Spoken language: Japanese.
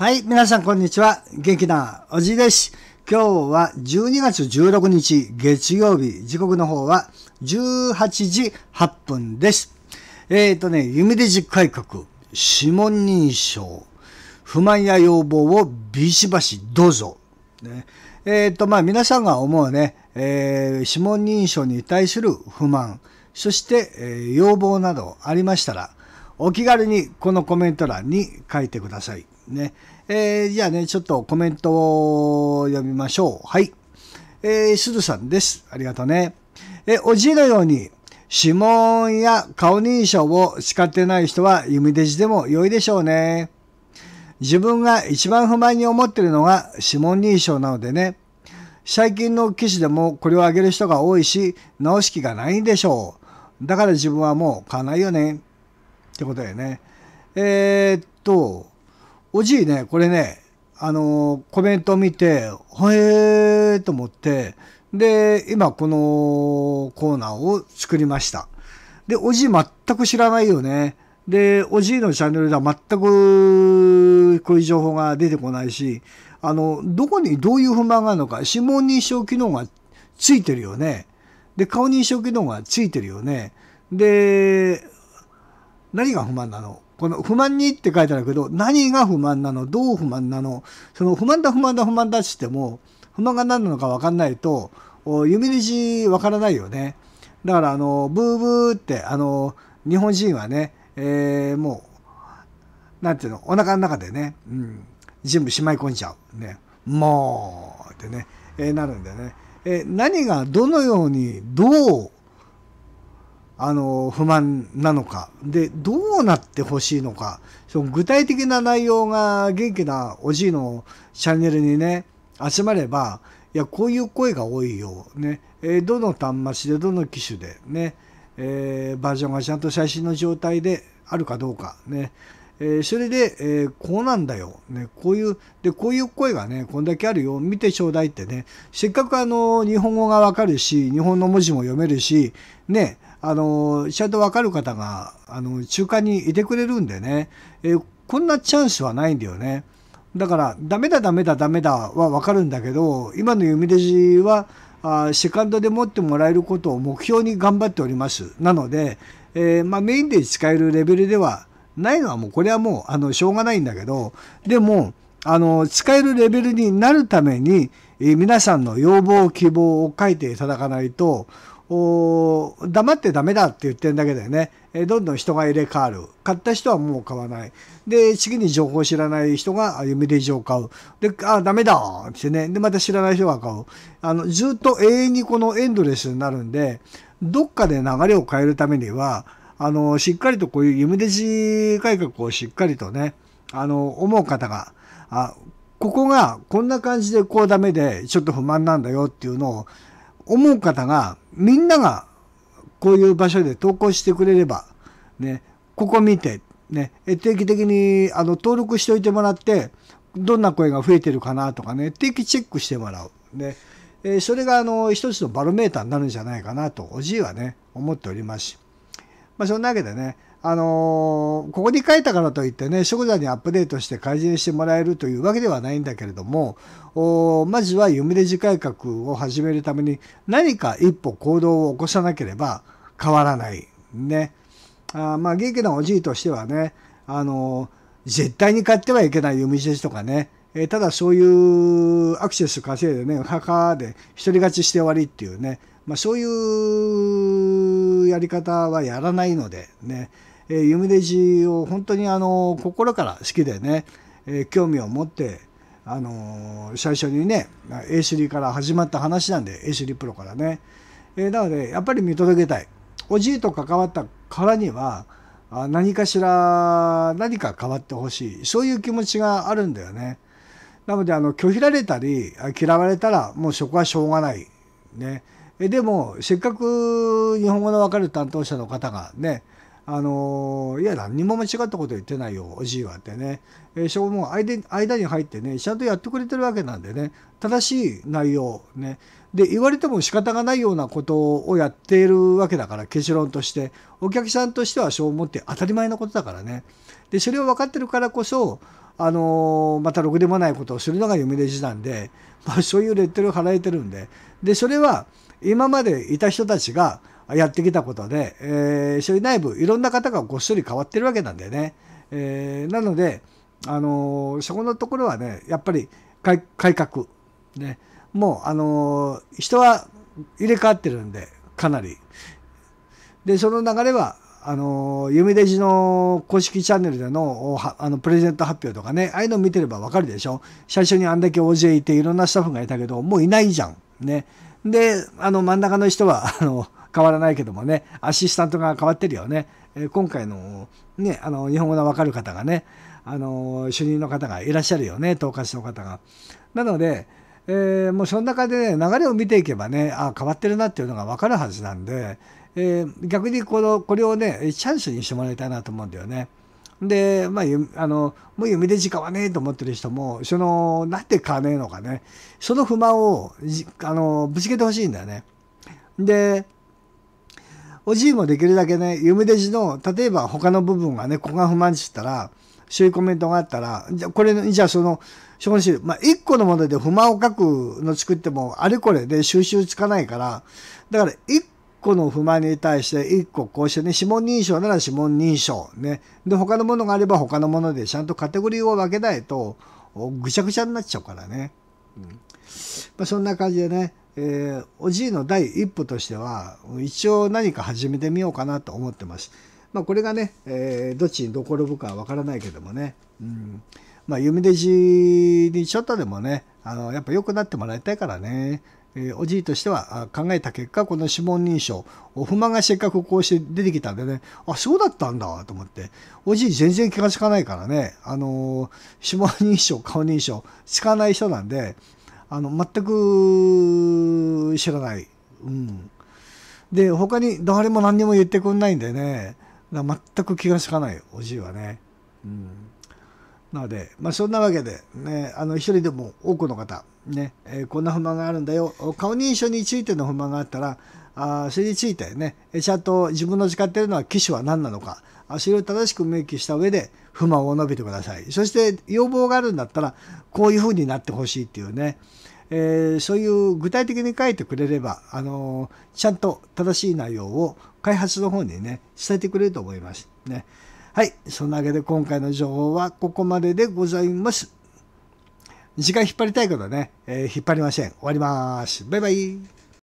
はい、皆さんこんにちは。元気なおじいです。今日は12月16日月曜日、時刻の方は18時8分です。えっ、ー、とね、弓で実改革、指紋認証、不満や要望をビシバシどうぞ。ね、えっ、ー、と、まあ皆さんが思うね、えー、指紋認証に対する不満、そして、えー、要望などありましたら、お気軽にこのコメント欄に書いてください。ね。えー、じゃあね、ちょっとコメントを読みましょう。はい。えー、すずさんです。ありがとうね。えおじいのように、指紋や顔認証を使ってない人は弓デジでも良いでしょうね。自分が一番不満に思ってるのが指紋認証なのでね。最近の機種でもこれをあげる人が多いし、直しきがないんでしょう。だから自分はもう買わないよね。ってことだよね。えー、っと、おじいね、これね、あの、コメント見て、ほえーと思って、で、今このコーナーを作りました。で、おじい全く知らないよね。で、おじいのチャンネルでは全くこういう情報が出てこないし、あの、どこにどういう不満があるのか、指紋認証機能がついてるよね。で、顔認証機能がついてるよね。で、何が不満なのこの不満にって書いてあるけど、何が不満なのどう不満なのその不満だ不満だ不満だしても、不満が何なのか分かんないと、弓にじ分からないよね。だから、あの、ブーブーって、あの、日本人はね、えー、もう、なんていうの、お腹の中でね、うん、全部しまい込んじゃう。ね、もうってね、えー、なるんでね、えー、何がどのように、どう、あの不満なのかでどうなってほしいのかその具体的な内容が元気なおじいのチャンネルにね集まればいやこういう声が多いよ、ねえー、どの端末でどの機種でね、えー、バージョンがちゃんと最新の状態であるかどうかね、えー、それで、えー、こうなんだよ、ね、こういうでこういう声がねこんだけあるよ見てちょうだいってねせっかくあの日本語がわかるし日本の文字も読めるしねあのゃんと分かる方があの中間にいてくれるんでね、えー、こんなチャンスはないんだよね。だから、ダメだ、ダメだ、ダメだは分かるんだけど、今の弓弟子は、あセカンドで持ってもらえることを目標に頑張っております。なので、えー、まあ、メインで使えるレベルではないのはもう、これはもう、あの、しょうがないんだけど、でも、あの、使えるレベルになるために、えー、皆さんの要望、希望を書いていただかないと、黙ってダメだって言ってるだけだよね、えどんどん人が入れ替わる買った人はもう買わないで次に情報知らない人が読売以を買うであダメだってねでまた知らない人が買うあのずっと永遠にこのエンドレスになるんでどっかで流れを変えるためにはあのしっかりとこういう夢デジ改革をしっかりとねあの思う方があここがこんな感じでこうダメでちょっと不満なんだよっていうのを思う方が、みんながこういう場所で投稿してくれれば、ね、ここ見て、ね、定期的にあの登録しておいてもらって、どんな声が増えてるかなとかね、定期チェックしてもらう。ね、えそれがあの一つのバロメーターになるんじゃないかなと、おじいはね、思っておりますし。まあ、そんなわけでね、あのー、ここに書いたからといってね、食材にアップデートして改善してもらえるというわけではないんだけれども、まずは夢レジ改革を始めるために何か一歩行動を起こさなければ変わらない。ね。あまあ、元気なおじいとしてはね、あのー、絶対に買ってはいけない夢レとかね、えー、ただそういうアクセス稼いでね、墓で独り勝ちして終わりっていうね、まあ、そういうやり方はやらないのでね、えー、夢デを本当にあの心から好きでね、えー、興味を持ってあのー、最初にね A3 から始まった話なんで A3 プロからね、えー、なのでやっぱり見届けたいおじいと関わったからには何かしら何か変わってほしいそういう気持ちがあるんだよねなのであの拒否られたり嫌われたらもうそこはしょうがないねでもせっかく日本語の分かる担当者の方がねあのいや何も間違ったこと言ってないよおじいはってね、えー、そこも間間に入ってねちゃんとやってくれてるわけなんでね正しい内容ねで言われても仕方がないようなことをやっているわけだから結論としてお客さんとしてはそう思って当たり前のことだからねでそれを分かってるからこそあのまたろくでもないことをするのが夢でジなんで、まあ、そういうレッテルを払えてるんででそれは今までいた人たちがやってきたことで、えー、処理内部いろんな方がごっそり変わってるわけなんでね、えー、なので、あのー、そこのところはねやっぱり改革、ね、もう、あのー、人は入れ替わってるんでかなりでその流れはあの弓デジの公式チャンネルでのあのプレゼント発表とかねああいうの見てればわかるでしょ最初にあんだけ OJ いていろんなスタッフがいたけどもういないじゃんねで、あの、真ん中の人は、あの、変わらないけどもね、アシスタントが変わってるよね。え今回の、ね、あの、日本語のわかる方がね、あの、主任の方がいらっしゃるよね、統括の方が。なので、えー、もうその中で、ね、流れを見ていけばね、あ変わってるなっていうのがわかるはずなんで、えー、逆にこのこれをね、チャンスにしてもらいたいなと思うんだよね。で、まあ、あのもう夢で時間はねえと思ってる人もそのなんで買わねえのかねその不満をあのぶつけてほしいんだよね。でおじいもできるだけね夢でじの例えば他の部分がねここが不満言ったらそういうコメントがあったらじゃこれじゃあその資本主まあ、一個のもので不満を書くの作ってもあれこれで収集つかないからだから個の不満に対して1個こうしてね、指紋認証なら指紋認証。ね。で、他のものがあれば他のもので、ちゃんとカテゴリーを分けないと、ぐちゃぐちゃになっちゃうからね。うんまあ、そんな感じでね、えー、おじいの第一歩としては、一応何か始めてみようかなと思ってます。まあ、これがね、えー、どっちにどころぶかわからないけどもね。うんまあ、弓出子にちょっとでもね、あの、やっぱ良くなってもらいたいからね。えおじいとしては考えた結果この指紋認証不満がせっかくこうして出てきたんでねあそうだったんだと思っておじい全然気が付かないからね、あのー、指紋認証顔認証使わない人なんであの全く知らない。うん、で他に誰も何にも言ってくんないんでね全く気が付かないおじいはね。うんなので、まあ、そんなわけで、ね、あの一人でも多くの方、ねえー、こんな不満があるんだよ顔認証についての不満があったらあそれについてねちゃんと自分の使っているのは機種は何なのかそれを正しく明記した上で不満を述べてくださいそして要望があるんだったらこういうふうになってほしいっていうね、えー、そういう具体的に書いてくれれば、あのー、ちゃんと正しい内容を開発の方にね伝えてくれると思いますねはいそんなわけで今回の情報はここまででございます時間引っ張りたいことはね、えー、引っ張りません。終わります。バイバイ。